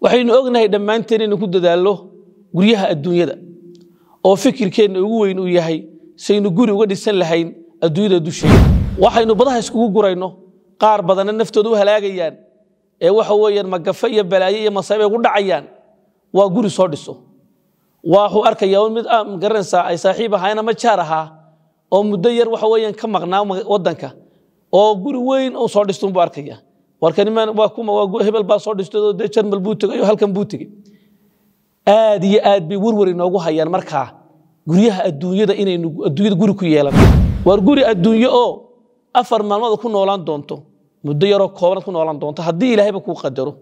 waxaynu ognahay dhammaanteen inaan ku dadaallo guryaha adduunyada oo fikirkeenna ugu weyn uu yahay saynu guri uga dhisan lahayn adduunyada dusheeda waxaynu badaha iskugu gurayno qaar badanna naftooda u halaagayaan ee waxa weeyaan magafe iyo balaaye iyo masaaib ay dhacayaan waa guri soo dhiso waaxuu arkaya un mid a ay saaxiib ahaayeen ama jaar ahaa oo muddo yar waxa weeyaan ka maqnaa waddanka oo guri weyn uu soo dhistun buu arkayaa warkanimhebel baa soo dhistay dee jarmal buu tegay oo halkan buu tegey aad iyo aad bay werwer inoogu hayaan markaa guryaha adduunyada inaynu adduunyada guri ku yeelano waar guri adduunyo oo afar maalmood ku noolaan doonto muddo yaroo koobnaad ku noolaan doonto haddii ilaahayba kuu qadaro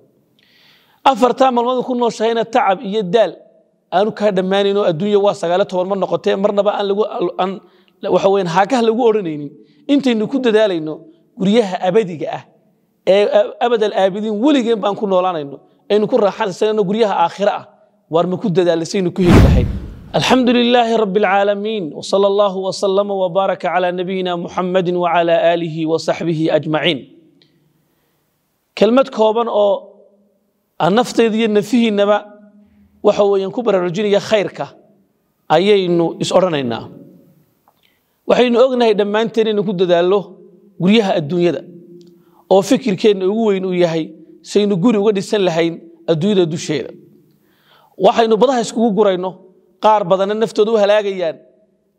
afartaa maalmood ku nooshahayna tacab iyo daal aanu kaa dhammaanayn oo adduunya waa sagaaliyo toban ma noqotee marnaba aan lagu aan waxa weyn haakah lagu odhanaynin intaynu ku dadaalayno guryaha abadiga ah ee abadal aabidiin weligeen baan ku noolaanayno aynu ku raaxaysanayno guryaha aakhira ah waar ma ku dadaalisaynu ku heli lahayd الحمد لله رب العالمين وصلى الله وسلم وبارك على نبينا محمد وعلى آله وصحبه أجمعين كلمة كوبان أو النفط دي النفيه النبا وحو ينكبر الرجين يا خيرك أي إنه إسأرنا وحين أغنى دمان ترين كود دالله قريها الدنيا ده oo fikirkeenna ugu weyn uu yahay saynu guri uga dhisan lahayn adduunyada dusheeda waxaynu badaha iskugu gurayno qaar badanna naftooda u halaagayaan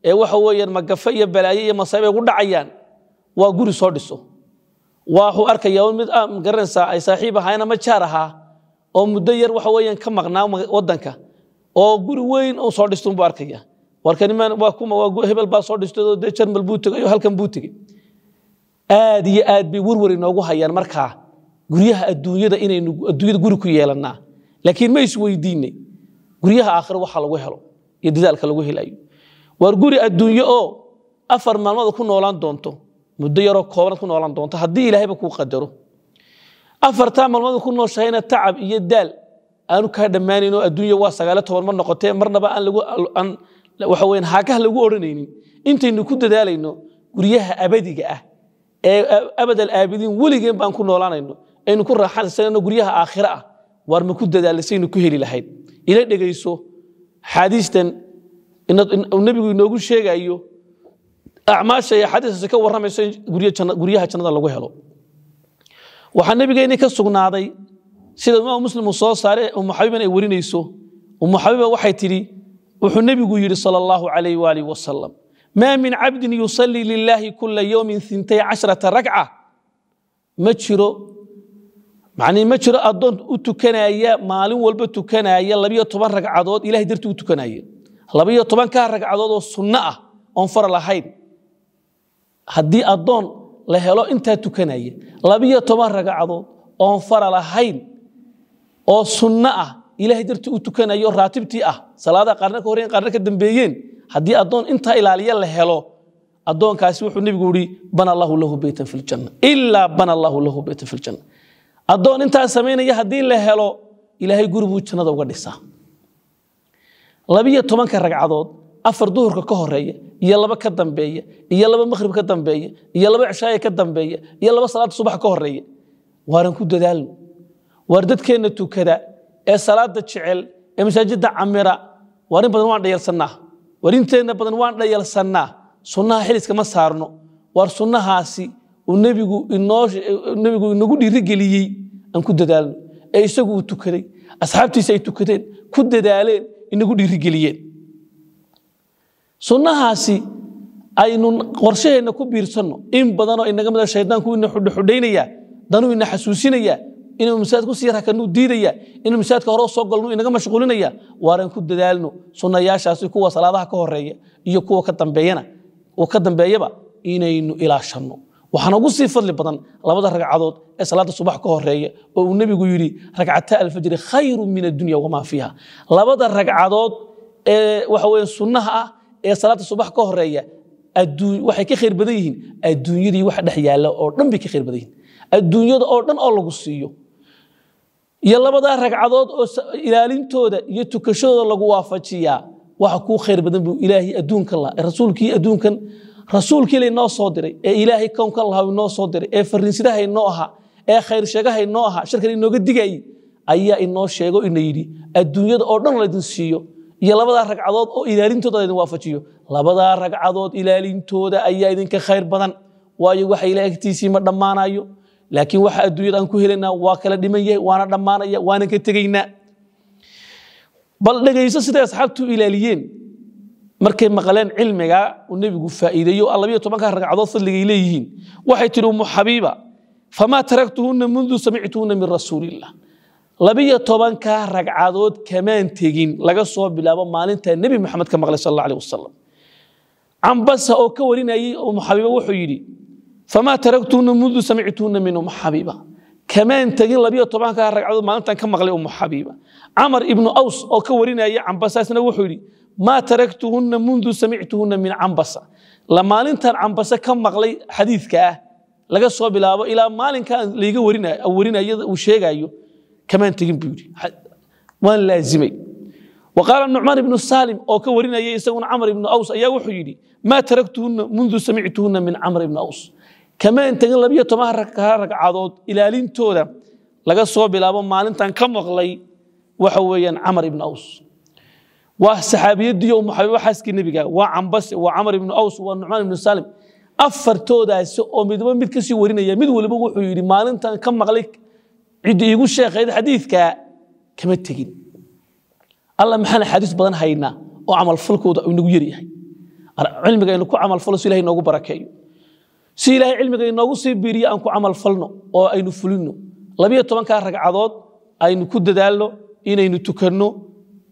ee waxa weeyaan magafe iyo balaayo iyo masiib ay gu dhacayaan waa guri soo dhiso waaxuu arkayaa mid ah ay saaxiib ahaayeen ama jaar ahaa oo muddo yar waxa weeyaan ka maqnaa waddanka oo guri weyn uu soo dhistun buu arkayaa warka waa kuma waa hebel baa soo dhistay oo dee jarmal buu tegay oo halkan buu tegay aad iyo aad bay werwer inoogu hayaan markaa guryaha adduunyada inaynu adduunyada guri ku yeelannaa laakiin ma isweydiinay guryaha aakhiro waxa lagu helo iyo dadaalka lagu helayo waar guri adduunyo oo afar maalmood ku noolaan doonto muddo yaroo koobnaad ku noolaan doonto haddii ilaahayba kuu qadaro afartaa maalmood ku nooshahayna tacab iyo daal aanu kaa dhammaanayn oo adduunya waa sagaalo toban mar noqotee marnaba aan lagu aan waxa weeyaan haakaha lagu odhanaynin intaynu ku dadaalayno guryaha abadiga ah أبد الآبدين وليجين بانكون ولا نينو إنه كل راحة سنة نقولها آخرة وارمكود ده اللي سينو كهري لحد إلى ده جيسو حديثا إن النبي يقول نقول شيء جايو أعماش يا حديث سك ورمى سين قريه شن قريه هاتشن الله جهلو وحنا بيجي نك السجن عادي سيد ما مسلم صار صار أم حبيبة يوري نيسو أم حبيبة وحي تري وحنا بيجي يقول صلى الله عليه وآله وسلم ما من عبد يصلي لله كل يوم ثنتي عشرة ركعة ما تشيرو معني ما تشيرو أدون أتكنايا مالين والبا تكنايا لبيا طبان ركعات إلهي درتو أتكنايا لبيا طبان كان ركعات السنة أنفر الله لهين هدي أدون لهلو أنت تكنايا لبيا طبان ركعات أنفر الله لهين أو سنة إلهي درتو أتكنايا راتبتي أه صلاة قرنك هورين قرنك الدنبيين هدي أدون أنت إلى لي الله هلا أدون كاسو حني بقولي بنا الله له بيت في الجنة إلا بنا الله له بيت في الجنة أدون أنت سمين يا هدي الله هلا إلى هاي جرب وجهنا دوقة نسا لبيه تمان كرجع عضاد أفر دور ككهر هي يلا بكدم بيا يلا بمخرب كدم بيا يلا بعشاء كدم بيا يلا بصلاة الصبح كهر هي وارن كود دال وردت كأن تو كذا إيه صلاة تشعل إيه مساجد عمرة وارن بدنا نعمل سنة warinteenna badan waan dhayalsannaa sunnaha xiliskama saarno war sunnahaasi uu nebigu inagu dhiirigeliyey aan ku dadaalno ee isagu uu tukaday asxaabtiisa ay tukadeen ku dadaaleen inagu dhiirigeliyeen sunnahaasi aynu qorshaheenna ku biirsanno in badanoo inaga mida shaydaanku ina xudhoxudhaynayaa danuu ina xasuusinayaa inuu masaajid ku sii rakannu diidaya inuu masaajidka hore soo galnu inaga mashquulinaya waaran ku dadaalno sunnayaashaasi kuwa salaadaha ka horeeya iyo kuwa ka dambeeyana oo ka dambeeyaba inaynu ilaashanno waxaana ugu sii fadli badan labada ragcadood ee salaada subax ka horeeya oo uu nebigu yidhi ragcata alfajri khayru min addunya wamaa fiiha labada ragcadood ee waxa weeye sunnaha ah ee salaada subax ka horeeya waxay ka khayr badan yihiin adduunyadii waxa dhex yaala oo dhan bay ka khayr badan yihiin adduunyada oo dhan oo lagu siiyo iyo labadaa ragcadood oo ilaalintooda iyo tukashadooda lagu waafajiyaa waxa kuu khayr badan buu ilaahay adduunka laha rasuulkii adduunkan rasuulkiila inoo soo diray ee ilaahay kownkan lahaa inoo soo diray ee fariinsidaha inoo ahaa ee khayr sheegaha ahaa shirkan inooga digayay ayaa inoo sheego ina yidhi adduunyada oo dhan laydin siiyo iyo labadaa ragcadood oo ilaalintooda laydin waafajiyo labadaa ragcadood ilaalintooda ayaa idinka khayr badan waayo waxa ila agtiisii ma dhammaanayo laakiin waxa adduunyada aan ku helaynaa waa kala dhiman yahay waana dhammaanaya waana ka tegaynaa bal dhegayso siday asxaabtu ilaaliyeen markay maqleen cilmiga uu nebigu faa'iideeyo alla biyo tobanka ragcadood fadligay leeyihiin waxay tidhi umu xabiiba famaa taraktuhunna mundu samictuhunna min rasuulillah labiyo tobanka ragcadood kamaan tegin laga soo bilaabo maalinta nebi maxamed ka maqlay sal alla alih wasalam cambasa oo ka warinayay umu xabiiba wuxuu yidhi فما تركتون منذ سمعتون من أم حبيبة كمان تجين لبيه طبعا كهرج عدو ما أنت كم غلي أم حبيبة عمر ابن أوس أو كورينا يا عم بساسنا وحولي ما تركتهن منذ سمعتهن من عنبسة لما لنتن عنبسة كم مغلي حديث كا لقى صوب إلى إلى ما لن كان ليجا ورينا أو ورينا يد وشيء جايو كمان تجيب بيودي ما لازمي وقال النعمان بن السالم أو كورينا يسون عمر بن أوس أيه وحيدي ما تركتهن منذ سمعتهن من عمر بن أوس كما انتن لبيه تمارك هارك عضود إلى لين تودا لقى صوب إلى أبو مال انتن كم غلي وحويا عمر بن أوس وصحابي ديو محبي وحاسك النبي وعم بس وعمر بن أوس ونعمان بن سالم أفر تودا سؤو ميدو ميد كسي ورين يا ميدو لبو حيوري مال انتن كم غلي عدو يقول شيخ هذا حديث كا كما تقين الله محنا حديث بدن هينا وعمل فلكو ونقول يري علمك انه كو عمل فلوس الهي نوغو بركيو si ilaahay cilmiga inoogu sii biiriye aan ku camal falno oo aynu fulinno labiyo tobankaa ragcadood aynu ku dadaalno inaynu tukanno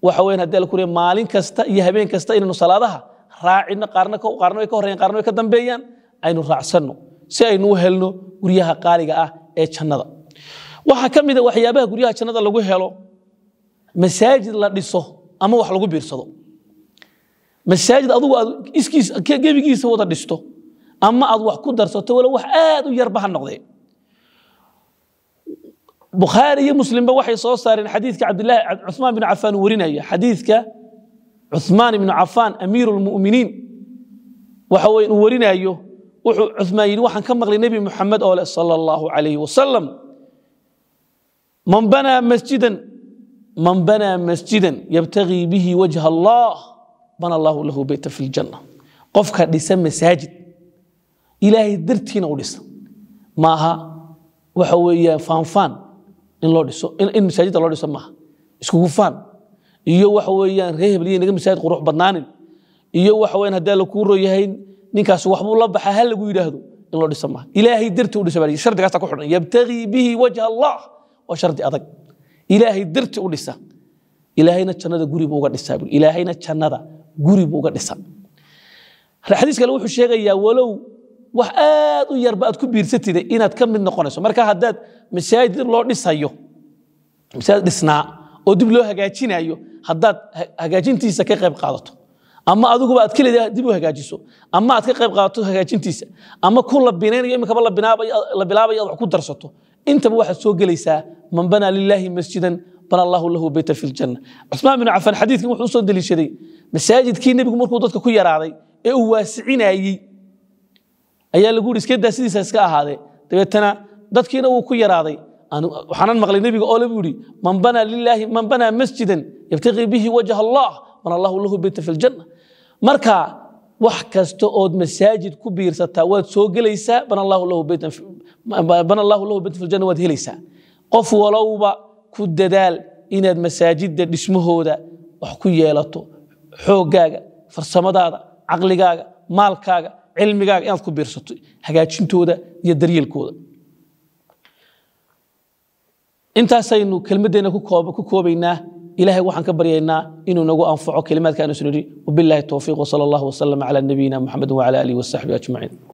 waxa weyan haddii alla maalin kasta iyo habeen kasta inaynu salaadaha raacinno qaarna qaarna way ka horreeyaan qaarna way ka dambeeyaan aynu raacsanno si aynu u helno guryaha qaaliga ah ee jannada waxaa ka mid a ah waxyaabaha guryaha jannada lagu helo masaajid la dhiso ama wax lagu biirsado masaajid adugu iskiis gebigiisa wada dhisto أما أضوح وح كدر ستولا وح آد يربح النقضي بخاري مسلم بوحي صوصار حديث عبد الله عثمان بن عفان ورنايا حديث عثمان بن عفان أمير المؤمنين وحوي ورنا أيو عثمان يروح كم مغلي نبي محمد أولا صلى الله عليه وسلم من بنى مسجدا من بنى مسجدا يبتغي به وجه الله بنى الله له بيت في الجنة قف كان مساجد ilaahay dartiina u dhisa maaha waxa weeyaan faanfaan in loo dhiso in masaajidda loo dhiso maaha iskugu faan iyo waxa weeyaan ree hebel iyo inaga masaajid qurux badnaanin iyo waxa weeyaan haddii la kuu royahay ninkaas waxbuu la baxa ha lagu yidhaahdo in loo dhiso maaha ilaahay darti u dhisa baa shardigaasaa ku xidhan yabtagii bihi wajha allah waa shardi adag ilaahay darti u dhisa ilaahayna jannada guri buu uga dhisaa ilaahayna jannada guri buu uga dhisa xadiis kale wuxuu sheegayaa walow wax aad u yarba aad ku biirsatiday inaad ka mid noqonayso marka haddaad masaajid loo dhisayo masaajid dhisnaa oo dib loo hagaajinayo haddaad hagaajintiisa ka qayb qaadato ama adiguba aad kelidaa dib u hagaajiso ama aad ka qayb qaadato hagaajintiisa ama ku labinaynayo iminkaba la bilaabayo aad wax ku darsato intaba waxaad soo gelaysaa man banaa lilaahi masjidan بنى الله له بيتا في الجنة عثمان بن عفان حديث كم وحوصون دليشدي مساجد كي نبي مركو ضدك كو يرادي اي واسعين اي ayaa lagu yidhi iska daa sidiisa iska ahaadee dabeetana dadkiina wuu ku yaraaday waxaanan maqlay nebiga oo labu yidhi man banaa lilaahi man banaa masjidan yabtaqii bihi wajh allah man allahu lahu beyta fi ljanna marka wax kasta ood masaajid ku biirsataa waad soo gelaysaa bana lahu beyta filjanna waad helaysaa qof walowba ku dadaal inaad masaajidda dhismahooda wax ku yeelato xooggaaga farsamadaada caqligaaga maalkaaga cilmigaaga inaad ku biirsato hagaajintooda iyo daryeelkooda intaasaynu kelmaddeena ku koobaynaa ilahay waxaan ka baryaynaa inuu nagu anfaco kelimaadka aanu soo nidhi wabilaahi towfiiq wasala allahu wasalama cala nabiyina muxamedin wacala aalihi wasaxbihi ajmaciin